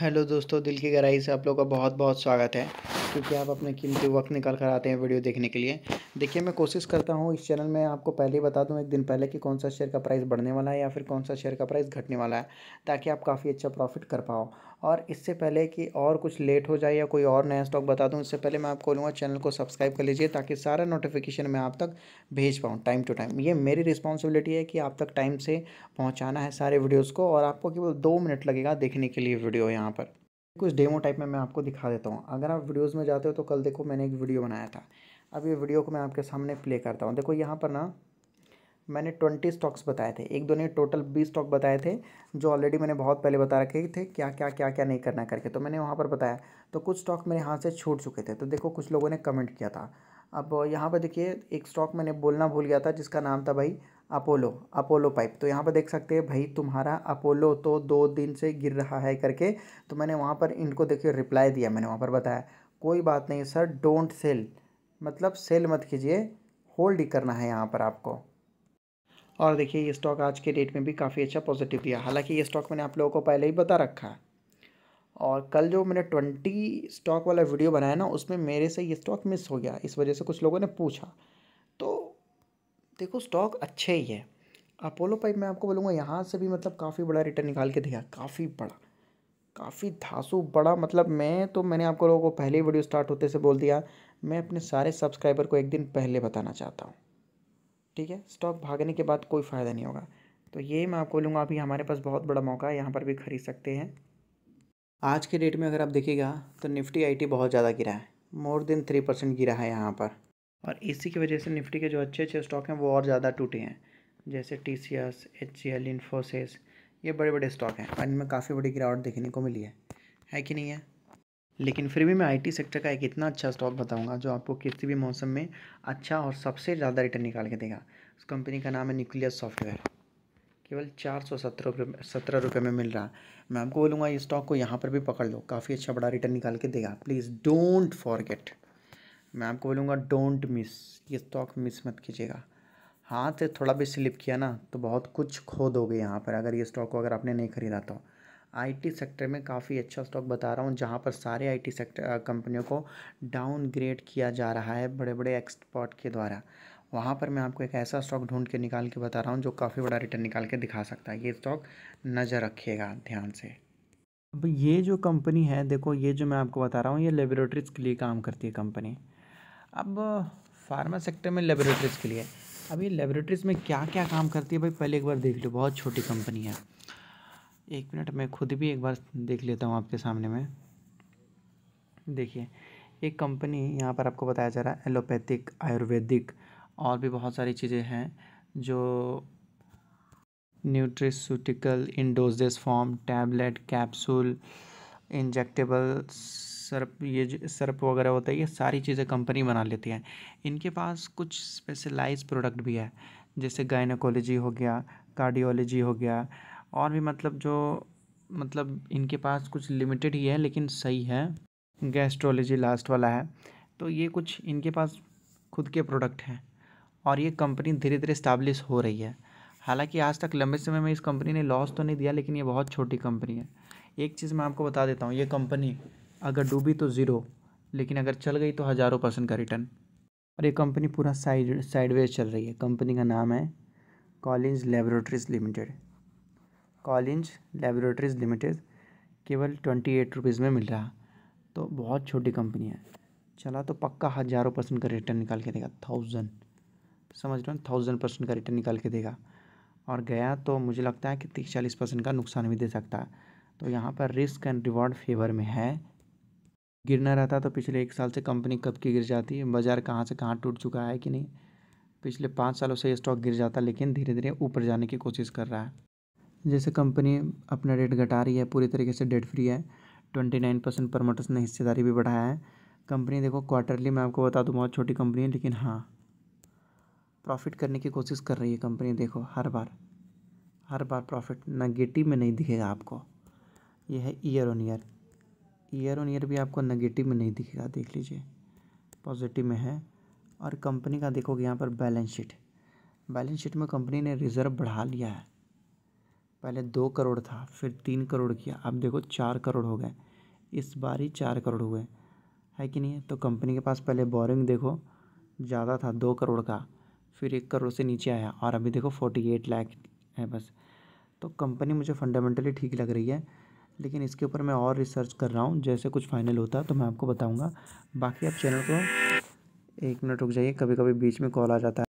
hello दोस्तों दिल की गहराई से आप लोग का बहुत बहुत स्वागत है क्योंकि आप अपने कीमती वक्त निकाल कर आते हैं वीडियो देखने के लिए देखिए मैं कोशिश करता हूँ इस चैनल में आपको पहले ही बता दूँ एक दिन पहले कि कौन सा शेयर का प्राइस बढ़ने वाला है या फिर कौन सा शेयर का प्राइस घटने वाला है ताकि आप काफ़ी अच्छा प्रॉफिट कर पाओ और इससे पहले कि और कुछ लेट हो जाए या कोई और नया स्टॉक बता दूँ इससे पहले मैं आपको बोलूँगा चैनल को सब्सक्राइब कर लीजिए ताकि सारा नोटिफिकेशन मैं आप तक भेज पाऊँ टाइम टू टाइम ये मेरी रिस्पॉन्सिबिलिटी है कि आप तक टाइम से पहुँचाना है सारे वीडियोज़ को और आपको केवल दो मिनट लगेगा देखने के लिए वीडियो यहाँ पर कुछ डेमो टाइप में मैं आपको दिखा देता हूँ अगर आप वीडियोज़ में जाते हो तो कल देखो मैंने एक वीडियो बनाया था अब ये वीडियो को मैं आपके सामने प्ले करता हूँ देखो यहाँ पर ना मैंने ट्वेंटी स्टॉक्स बताए थे एक दो नहीं टोटल बीस स्टॉक बताए थे जो ऑलरेडी मैंने बहुत पहले बता रखे थे क्या क्या क्या क्या नहीं करना करके तो मैंने वहाँ पर बताया तो कुछ स्टॉक मेरे हाथ से छूट चुके थे तो देखो कुछ लोगों ने कमेंट किया था अब यहाँ पर देखिए एक स्टॉक मैंने बोलना भूल गया था जिसका नाम था भाई अपोलो अपोलो पाइप तो यहाँ पर देख सकते हैं भाई तुम्हारा अपोलो तो दो दिन से गिर रहा है करके तो मैंने वहाँ पर इनको देखिए रिप्लाई दिया मैंने वहाँ पर बताया कोई बात नहीं सर डोंट सेल मतलब सेल मत कीजिए होल्ड ही करना है यहाँ पर आपको और देखिए ये स्टॉक आज के डेट में भी काफ़ी अच्छा पॉजिटिव दिया हालांकि ये स्टॉक मैंने आप लोगों को पहले ही बता रखा है और कल जो मैंने ट्वेंटी स्टॉक वाला वीडियो बनाया ना उसमें मेरे से ये स्टॉक मिस हो गया इस वजह से कुछ लोगों ने पूछा देखो स्टॉक अच्छे ही है अपोलो पाइप मैं आपको बोलूँगा यहाँ से भी मतलब काफ़ी बड़ा रिटर्न निकाल के दिया काफ़ी बड़ा काफ़ी धासू बड़ा मतलब मैं तो मैंने आपको लोगों को पहले ही वीडियो स्टार्ट होते से बोल दिया मैं अपने सारे सब्सक्राइबर को एक दिन पहले बताना चाहता हूँ ठीक है स्टॉक भागने के बाद कोई फ़ायदा नहीं होगा तो ये मैं आपको बोलूँगा अभी हमारे पास बहुत बड़ा मौका है यहाँ पर भी खरीद सकते हैं आज के डेट में अगर आप देखिएगा तो निफ्टी आई बहुत ज़्यादा गिरा है मोर देन थ्री परसेंट गिरा है यहाँ पर और इसी की वजह से निफ्टी के जो अच्छे अच्छे स्टॉक हैं वो और ज़्यादा टूटे हैं जैसे T C S H C L Infosys ये बड़े बड़े स्टॉक हैं और इनमें काफ़ी बड़ी गिरावट देखने को मिली है है कि नहीं है लेकिन फिर भी मैं आईटी सेक्टर का एक इतना अच्छा स्टॉक बताऊंगा जो आपको किसी भी मौसम में अच्छा और सबसे ज़्यादा रिटर्न निकाल के देगा उस कंपनी का नाम है न्यूक्लियस सॉफ्टवेयर केवल चार सौ सत्रह रुपये सत्रह रुपये में मिल रहा है मैं आपको बोलूँगा ये स्टॉक को यहाँ पर भी पकड़ लो काफ़ी अच्छा बड़ा रिटर्न निकाल के देगा प्लीज़ डोंट फॉरगेट मैं आपको बोलूँगा डोंट मिस ये स्टॉक मिस मत कीजिएगा हाथ से थोड़ा भी स्लिप किया ना तो बहुत कुछ खो दोगे यहाँ पर अगर ये स्टॉक को अगर आपने नहीं ख़रीदा तो आईटी सेक्टर में काफ़ी अच्छा स्टॉक बता रहा हूँ जहाँ पर सारे आईटी सेक्टर कंपनियों को डाउनग्रेड किया जा रहा है बड़े बड़े एक्सपर्ट के द्वारा वहाँ पर मैं आपको एक ऐसा स्टॉक ढूंढ के निकाल के बता रहा हूँ जो काफ़ी बड़ा रिटर्न निकाल के दिखा सकता है ये स्टॉक नज़र रखिएगा ध्यान से अब ये जो कंपनी है देखो ये जो मैं आपको बता रहा हूँ ये लेबोरेटरीज के लिए काम करती है कंपनी अब फार्मा सेक्टर में लेबोरेटरीज़ के लिए अब ये लेबोरेटरीज़ में क्या क्या काम करती है भाई पहले एक बार देख लो बहुत छोटी कंपनी है एक मिनट मैं खुद भी एक बार देख लेता हूँ आपके सामने में देखिए एक कंपनी यहाँ पर आपको बताया जा रहा है एलोपैथिक आयुर्वेदिक और भी बहुत सारी चीज़ें हैं जो nutraceutical in doses form tablet capsule injectables syrup ये जो सर्प वगैरह होता है ये सारी चीज़ें कंपनी बना लेती हैं इनके पास कुछ स्पेशलाइज प्रोडक्ट भी है जैसे गायनाकोलॉजी हो गया कार्डियोलॉजी हो गया और भी मतलब जो मतलब इनके पास कुछ लिमिटेड ही है लेकिन सही है गैस्ट्रोलॉजी लास्ट वाला है तो ये कुछ इनके पास खुद के प्रोडक्ट हैं और ये कंपनी धीरे धीरे इस्टाब्लिश हो रही है हालांकि आज तक लंबे समय में इस कंपनी ने लॉस तो नहीं दिया लेकिन ये बहुत छोटी कंपनी है एक चीज़ मैं आपको बता देता हूँ ये कंपनी अगर डूबी तो ज़ीरो लेकिन अगर चल गई तो हज़ारों परसेंट का रिटर्न और ये कंपनी पूरा साइड साइडवेज चल रही है कंपनी का नाम है Colinz laboratories limited Colinz laboratories limited केवल ट्वेंटी एट रुपीज़ में मिल रहा तो बहुत छोटी कंपनी है चला तो पक्का हज़ारों परसेंट का रिटर्न निकाल के देगा थाउजेंड समझ रहे हो थाउजेंड परसेंट का रिटर्न निकाल के देगा और गया तो मुझे लगता है कि तीस चालीस परसेंट का नुकसान भी दे सकता है तो यहाँ पर रिस्क एंड रिवॉर्ड फेवर में है गिरना रहता तो पिछले एक साल से कंपनी कब की गिर जाती है बाज़ार कहाँ से कहाँ टूट चुका है कि नहीं पिछले पाँच सालों से ये स्टॉक गिर जाता लेकिन धीरे धीरे ऊपर जाने की कोशिश कर रहा है जैसे कंपनी अपना रेट घटा रही है पूरी तरीके से डेट फ्री है ट्वेंटी नाइन परसेंट प्रमोटर्स ने हिस्सेदारी भी बढ़ाया है कंपनी देखो क्वार्टरली मैं आपको बता दूँ बहुत छोटी कंपनी है लेकिन हाँ प्रॉफिट करने की कोशिश कर रही है कंपनी देखो हर बार हर बार प्रॉफिट नेगेटिव में नहीं दिखेगा आपको यह है year on year year on year भी आपको नेगेटिव में नहीं दिखेगा देख लीजिए पॉजिटिव में है और कंपनी का देखोगे यहाँ पर बैलेंस शीट बैलेंस शीट में कंपनी ने रिज़र्व बढ़ा लिया है पहले दो करोड़ था फिर तीन करोड़ किया अब देखो चार करोड़ हो गए इस बार ही चार करोड़ हुए है कि नहीं तो कंपनी के पास पहले बोरिंग देखो ज़्यादा था दो करोड़ का फिर एक करोड़ से नीचे आया और अभी देखो फोर्टी एट लाख है बस तो कंपनी मुझे फंडामेंटली ठीक लग रही है लेकिन इसके ऊपर मैं और रिसर्च कर रहा हूँ जैसे कुछ फाइनल होता है तो मैं आपको बताऊँगा बाकी आप चैनल को एक मिनट रुक जाइए कभी कभी बीच में कॉल आ जाता है